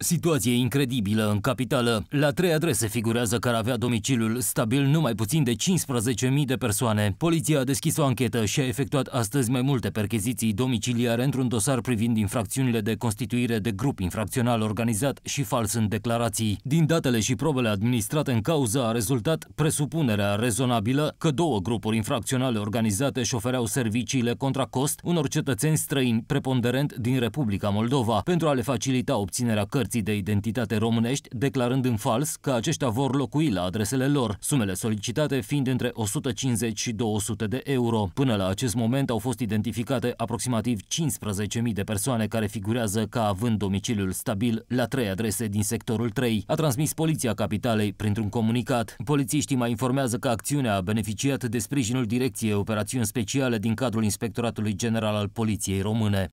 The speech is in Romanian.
Situație incredibilă în capitală. La trei adrese figurează care avea domiciliul stabil numai puțin de 15.000 de persoane. Poliția a deschis o anchetă și a efectuat astăzi mai multe percheziții domiciliare într-un dosar privind infracțiunile de constituire de grup infracțional organizat și fals în declarații. Din datele și probele administrate în cauză a rezultat presupunerea rezonabilă că două grupuri infracționale organizate și ofereau serviciile contra cost unor cetățeni străini preponderent din Republica Moldova pentru a le facilita obținerea cărții cărții de identitate românești, declarând în fals că aceștia vor locui la adresele lor, sumele solicitate fiind între 150 și 200 de euro. Până la acest moment au fost identificate aproximativ 15.000 de persoane care figurează ca având domiciliul stabil la trei adrese din sectorul 3, a transmis Poliția Capitalei printr-un comunicat. Polițiștii mai informează că acțiunea a beneficiat de sprijinul Direcției Operațiuni Speciale din cadrul Inspectoratului General al Poliției Române.